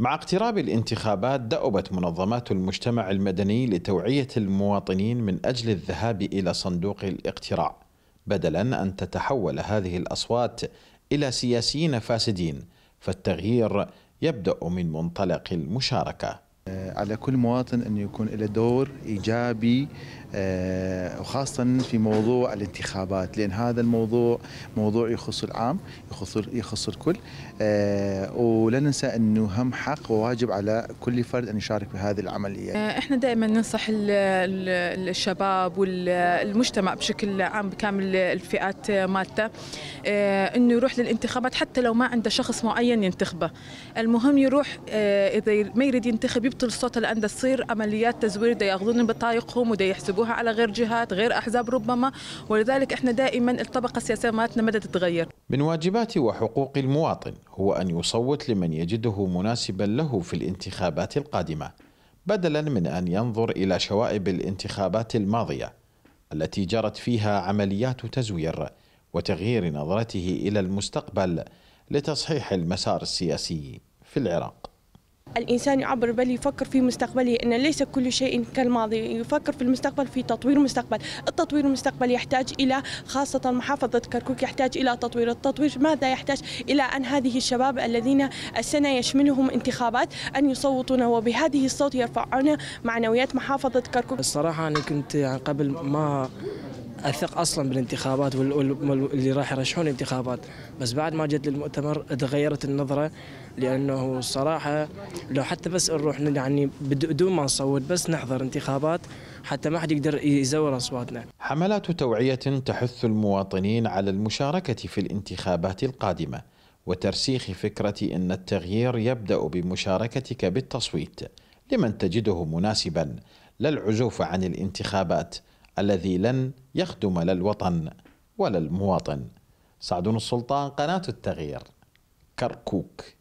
مع اقتراب الانتخابات دأبت منظمات المجتمع المدني لتوعية المواطنين من أجل الذهاب إلى صندوق الاقتراع بدلا أن تتحول هذه الأصوات إلى سياسيين فاسدين فالتغيير يبدأ من منطلق المشاركة على كل مواطن انه يكون له دور ايجابي آه، وخاصه في موضوع الانتخابات لان هذا الموضوع موضوع يخص العام يخص يخص الكل آه، ولا ننسى انه هم حق وواجب على كل فرد ان يشارك بهذه العمليه. آه، احنا دائما ننصح الشباب والمجتمع بشكل عام بكامل الفئات مالته انه يروح للانتخابات حتى لو ما عنده شخص معين ينتخبه، المهم يروح اذا ما يريد ينتخب يبطل فرصة لأن تصير عمليات تزوير دا ياخذون بطايقهم ودا يحسبوها على غير جهات غير أحزاب ربما ولذلك إحنا دائما الطبقة السياسية مالتنا ما تتغير من واجبات وحقوق المواطن هو أن يصوت لمن يجده مناسبا له في الانتخابات القادمة بدلا من أن ينظر إلى شوائب الانتخابات الماضية التي جرت فيها عمليات تزوير وتغيير نظرته إلى المستقبل لتصحيح المسار السياسي في العراق الإنسان يعبر بل يفكر في مستقبله أن ليس كل شيء كالماضي يفكر في المستقبل في تطوير المستقبل التطوير المستقبل يحتاج إلى خاصة محافظة كركوك يحتاج إلى تطوير التطوير ماذا يحتاج إلى أن هذه الشباب الذين السنة يشملهم انتخابات أن يصوتون وبهذه الصوت يرفعون معنويات محافظة كركوك الصراحة أنا كنت يعني قبل ما اثق اصلا بالانتخابات واللي راح يرشحون الانتخابات بس بعد ما جت للمؤتمر تغيرت النظره لانه صراحه لو حتى بس نروح يعني بدون ما نصوت بس نحضر انتخابات حتى ما حد يقدر يزور اصواتنا. حملات توعيه تحث المواطنين على المشاركه في الانتخابات القادمه وترسيخ فكره ان التغيير يبدا بمشاركتك بالتصويت لمن تجده مناسبا لا العزوف عن الانتخابات. الذي لن يخدم لا الوطن ولا المواطن سعد السلطان قناة التغيير كركوك